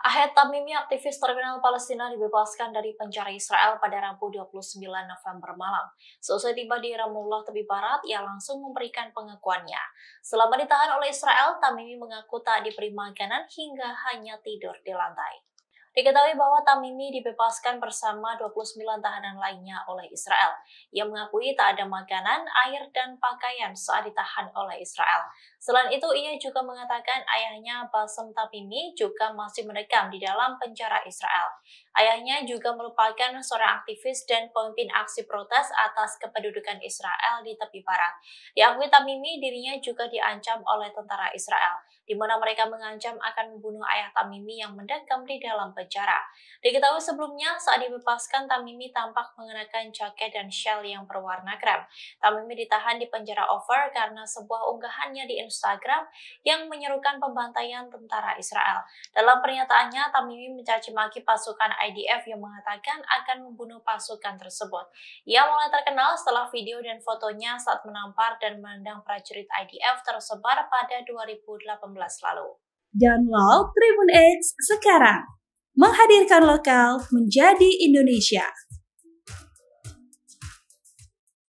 Ahed Tamimi, aktivis terminal Palestina, dibebaskan dari penjara Israel pada Rabu 29 November malam. Seusai tiba di Ramullah, tepi barat, ia langsung memberikan pengakuannya. Selama ditahan oleh Israel, Tamimi mengaku tak diberi makanan hingga hanya tidur di lantai. Diketahui bahwa Tamimi dibebaskan bersama 29 tahanan lainnya oleh Israel. Ia mengakui tak ada makanan, air, dan pakaian saat ditahan oleh Israel. Selain itu, ia juga mengatakan ayahnya Basem Tamimi juga masih mendekam di dalam penjara Israel. Ayahnya juga merupakan seorang aktivis dan pemimpin aksi protes atas kependudukan Israel di tepi barat. Diakui Tamimi, dirinya juga diancam oleh tentara Israel, di mana mereka mengancam akan membunuh ayah Tamimi yang mendekam di dalam penjara. Diketahui sebelumnya, saat dibebaskan, Tamimi tampak mengenakan jaket dan shell yang berwarna krem. Tamimi ditahan di penjara over karena sebuah unggahannya di Instagram yang menyerukan pembantaian tentara Israel. Dalam pernyataannya, Tamimi mencaci maki pasukan IDF yang mengatakan akan membunuh pasukan tersebut. Ia mulai terkenal setelah video dan fotonya saat menampar dan menendang prajurit IDF tersebar pada 2018 lalu. Download Tribun X sekarang. Menghadirkan lokal menjadi Indonesia.